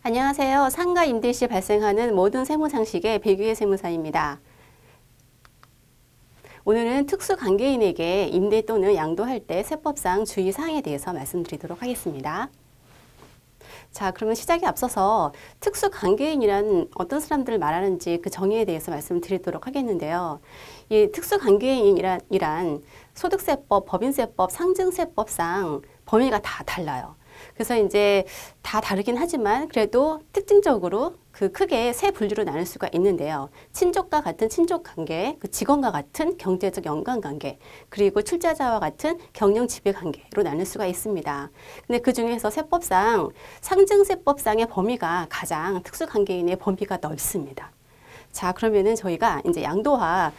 안녕하세요. 상가 임대 시 발생하는 모든 세무상식의 백유의 세무사입니다. 오늘은 특수관계인에게 임대 또는 양도할 때 세법상 주의사항에 대해서 말씀드리도록 하겠습니다. 자, 그러면 시작에 앞서서 특수관계인이란 어떤 사람들을 말하는지 그 정의에 대해서 말씀드리도록 하겠는데요. 이 특수관계인이란 소득세법, 법인세법, 상증세법상 범위가 다 달라요. 그래서 이제 다 다르긴 하지만 그래도 특징적으로 그 크게 세 분류로 나눌 수가 있는데요. 친족과 같은 친족 관계, 그 직원과 같은 경제적 연관 관계, 그리고 출자자와 같은 경영 지배 관계로 나눌 수가 있습니다. 근데 그 중에서 세법상 상증세법상의 범위가 가장 특수관계인의 범위가 넓습니다. 자 그러면은 저희가 이제 양도와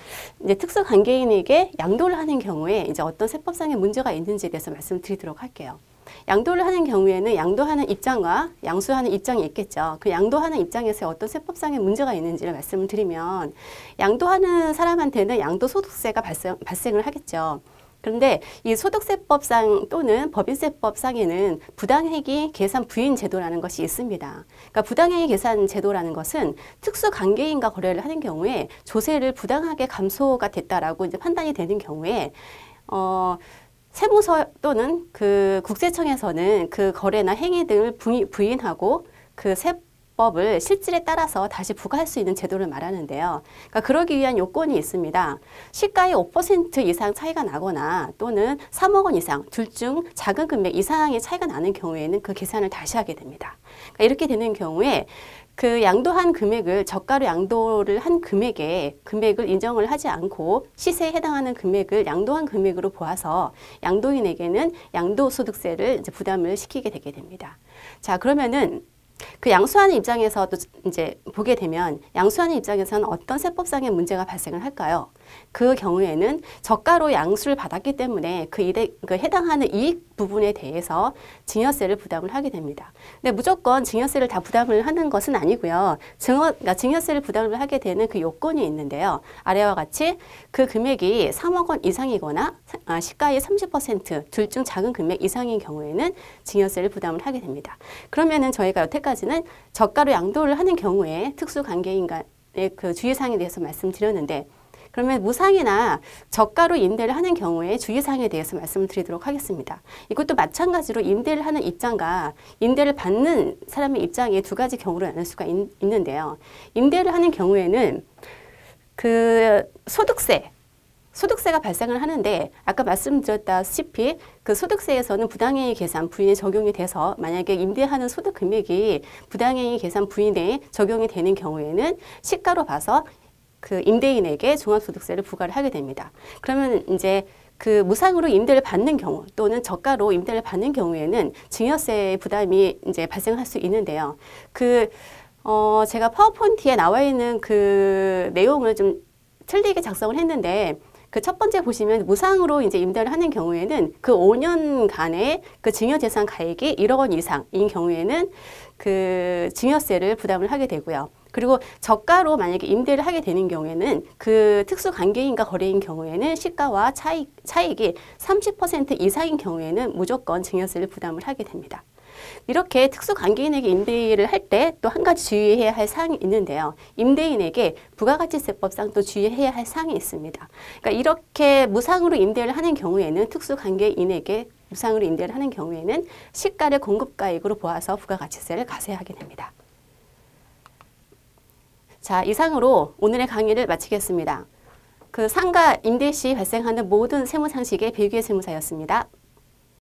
이제 특수관계인에게 양도를 하는 경우에 이제 어떤 세법상의 문제가 있는지에 대해서 말씀드리도록 할게요. 양도를 하는 경우에는 양도하는 입장과 양수하는 입장이 있겠죠. 그 양도하는 입장에서 어떤 세법상의 문제가 있는지를 말씀을 드리면 양도하는 사람한테는 양도소득세가 발생, 발생을 하겠죠. 그런데 이 소득세법상 또는 법인세법상에는 부당회기 계산 부인 제도라는 것이 있습니다. 그러니까 부당회기 계산 제도라는 것은 특수 관계인과 거래를 하는 경우에 조세를 부당하게 감소가 됐다라고 이제 판단이 되는 경우에 어 세무서 또는 그 국세청에서는 그 거래나 행위 등을 부인하고 그 세법을 실질에 따라서 다시 부과할 수 있는 제도를 말하는데요. 그러니까 그러기 위한 요건이 있습니다. 시가의 5% 이상 차이가 나거나 또는 3억 원 이상 둘 중 작은 금액 이상의 차이가 나는 경우에는 그 계산을 다시 하게 됩니다. 그러니까 이렇게 되는 경우에 그 양도한 금액을 저가로 양도를 한 금액에 금액을 인정을 하지 않고 시세에 해당하는 금액을 양도한 금액으로 보아서 양도인에게는 양도소득세를 이제 부담을 시키게 되게 됩니다. 자 그러면은 그 양수하는 입장에서도 이제 보게 되면 양수하는 입장에서는 어떤 세법상의 문제가 발생을 할까요? 그 경우에는 저가로 양수를 받았기 때문에 그이에그 그러니까 해당하는 이익 부분에 대해서 증여세를 부담을 하게 됩니다. 근데 무조건 증여세를 다 부담을 하는 것은 아니고요. 증여, 그러니까 증여세를 부담을 하게 되는 그 요건이 있는데요. 아래와 같이 그 금액이 3억 원 이상이거나 아, 시가의 30%둘 중 작은 금액 이상인 경우에는 증여세를 부담을 하게 됩니다. 그러면은 저희가 여태까지는 저가로 양도를 하는 경우에 특수관계인간의 그 주의사항에 대해서 말씀드렸는데 그러면 무상이나 저가로 임대를 하는 경우에 주의사항에 대해서 말씀을 드리도록 하겠습니다. 이것도 마찬가지로 임대를 하는 입장과 임대를 받는 사람의 입장에 두 가지 경우를 나눌 수가 있, 있는데요. 임대를 하는 경우에는 그 소득세 소득세가 발생을 하는데 아까 말씀드렸다시피 그 소득세에서는 부당행위 계산 부인에 적용이 돼서 만약에 임대하는 소득 금액이 부당행위 계산 부인에 적용이 되는 경우에는 시가로 봐서 그 임대인에게 종합소득세를 부과를 하게 됩니다. 그러면 이제 그 무상으로 임대를 받는 경우 또는 저가로 임대를 받는 경우에는 증여세 부담이 이제 발생할 수 있는데요. 그, 어, 제가 파워포인트에 나와 있는 그 내용을 좀 틀리게 작성을 했는데 그 첫 번째 보시면 무상으로 이제 임대를 하는 경우에는 그 5년간의 그 증여재산 가액이 1억 원 이상인 경우에는 그 증여세를 부담을 하게 되고요. 그리고 저가로 만약에 임대를 하게 되는 경우에는 그 특수 관계인과 거래인 경우에는 시가와 차익, 차익이 30% 이상인 경우에는 무조건 증여세를 부담을 하게 됩니다. 이렇게 특수관계인에게 임대를 할 때 또 한 가지 주의해야 할 사항이 있는데요. 임대인에게 부가가치세법상 또 주의해야 할 사항이 있습니다. 그러니까 이렇게 무상으로 임대를 하는 경우에는 특수관계인에게 무상으로 임대를 하는 경우에는 시가를 공급가액으로 보아서 부가가치세를 가세하게 됩니다. 자, 이상으로 오늘의 강의를 마치겠습니다. 그 상가 임대 시 발생하는 모든 세무 상식의 비교의 세무사였습니다.